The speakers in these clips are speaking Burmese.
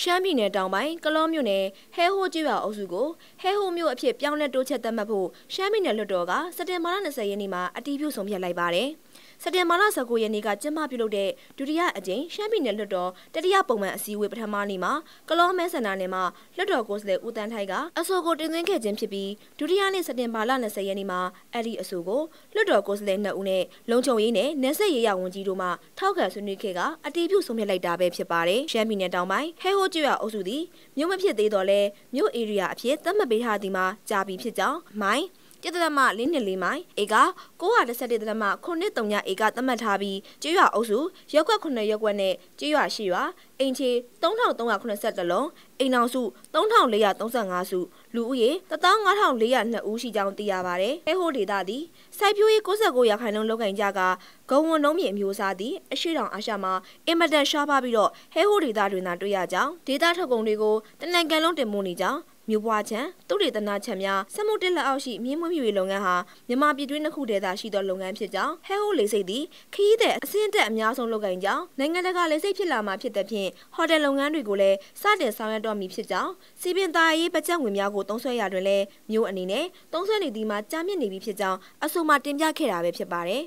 ရှမ်းပြည်နယ်တောင်ပိုင်းကလောမြို့နယ်ဟဲဟိုကျွော်အုပ်စုကိုဟဲဟိုမြို့အဖြစ်ပြောင်းလဲတိုးချက်သတ်မှတ်ဖို့ရှမ်းပြည်နယ်လွှတ်တော်ကစက်တင်ဘာလ20ရက်နေ့မှာအတည်ပြုဆုံးဖြတ်လိုက်ပါတယ်။စက်တင်ဘာလ19ရက်နေ့ကကျင်းပပြုလုပ်တဲ့ဒုတိယအကြိမ်ရှမ်းပြည်နယ်လွှတ်တော်တတိယပုံမှန်အစည်းအဝေးပထမနေ့မှာကလောမဲဆန္ဒနယ်မှာလွှတ်တော်ကိုယ်စားလှယ်ဦးတန်းထိုက်ကအဆိုကိုတင်သွင်းခဲ့ခြင်းဖြစ်ပြီးဒုတိယနေ့စက်တင်ဘာလ20ရက်နေ့မှာအဲ့ဒီအဆိုကိုလွှတ်တော်ကိုယ်စားလှယ်2ဦးနဲ့လုံခြုံရေးနဲ့နယ်စပ်ရေးရာဝန်ကြီးတို့မှထောက်ခံဆွေးနွေးခဲ့ကအတည်ပြုဆုံးဖြတ်လိုက်တာပဲဖြစ်ပါတယ်။ရှမ်းပြည်နယ်တောင်ပိုင်းဟဲဟိုဖိုးကျွော်အုပ်စုသည်မြို့မဖြစ်သေးတော့လဲမြို့ဧရိယာအဖြစ်သတ်မှတ်ပေးထားသည်မှာကြာပြီဖြစ်ကြောင်းမိုင်း1.44မိုင်အေက931.83အေကသတ်မှတ်ထားပြီးကျွရွာအုပ်စုရက်ွက်9ရက်ွက်နဲ့ကျွရွာရှိရွာအိမ်ခြေ3383လုံးအိမ်နောက်စု3435စုလူဦးရေ15402ဦးရှိကြောင်းသိရပါတယ်။အဲဟိုဒေတာသည်စိုက်ပျိုးရေး69ရာခိုင်နှုန်းလောက်ကင်ကြကဂုံဝန်နှုံးမြေအမျိုးအစားသည်အရှိတောင်အာရှမှာအင်မတန်ရှားပါပြီးတော့ဟဲဟိုဒေတာတွင်သာတွေ့ရကြောင်းဒေတာထုတ်ကုန်တွေကိုတနင်္ဂနွေလုံးတင်ပို့နေကြောင်းမြို့ပွားချံသုတေသနချံများစက်မှုတက်လက်အောက်ရှိမြင်းမွေးမြူရေးလုပ်ငန်းဟာမြန်မာပြည်တွင်းတစ်ခုတည်းသာရှိသောလုပ်ငန်းဖြစ်ကြောင်းဟဲဟိုလေစိတ်သည်ခရီးသည်အဆင့်တက်အများဆုံးလုပ်ကိုင်ကြောင်းနိုင်ငံတကာလေစိတ်ဖြစ်လာမှာဖြစ်တဲ့ဖြင့်ဟိုတယ်လုပ်ငန်းတွေကိုလည်းစတင်ဆောင်ရွက်တော့မည်ဖြစ်ကြောင်းစီပင်သားရေးဘတ်ဂျက်ဝင်များကိုသုံးစွဲရာတွင်လည်းမြို့အနေနဲ့သုံးစွဲနေသည်မှာကြားမြင့်နေပြီဖြစ်ကြောင်းအဆိုမှတင်ပြခဲ့တာပဲဖြစ်ပါတယ်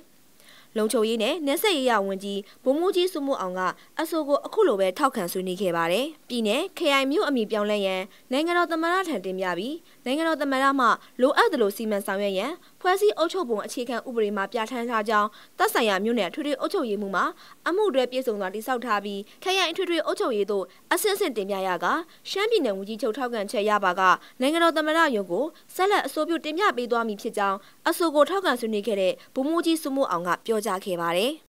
လုံခြုံရေးနဲ့နက်ဆက်ရေးရဝန်ကြီးဘုံမိုးကြီးစုမှုအောင်ကအဆိုကိုအခုလိုပဲထောက်ခံဆွေးနွေးခဲ့ပါတယ်။ပြည်နယ်ခရိုင်မြို့အမည်ပြောင်းလဲရန်နိုင်ငံတော်သမ္မတထံတင်ပြပြီးနိုင်ငံတော်သမ္မတမှလိုအပ်သလိုစီမံဆောင်ရွက်ရန်ဖွဲ့စည်းအုပ်ချုပ်ပုံအခြေခံဥပဒေမှာပြဋ္ဌာန်းထားကြောင်းသက်ဆိုင်ရာမြို့နယ်ထွေထွေအုပ်ချုပ်ရေးမှူးမှာအမှုတွဲပြည်စုံစွာတိစောက်ထားပြီးခရိုင်ထွေထွေအုပ်ချုပ်ရေးသို့အဆင့်ဆင့်တင်ပြရကရှမ်းပြည်နယ်ဝန်ကြီးချုပ်ထောက်ခံချက်ရပါကနိုင်ငံတော်သမ္မတရုံးကိုဆက်လက်အဆိုပြုတင်ပြပေးသွားမည်ဖြစ်ကြောင်းအဆိုကိုထောက်ခံဆွေးနွေးခဲ့တဲ့ဗိုလ်မှူးကြီးစုမှုအောင်ကပြောကြားခဲ့ပါတယ်။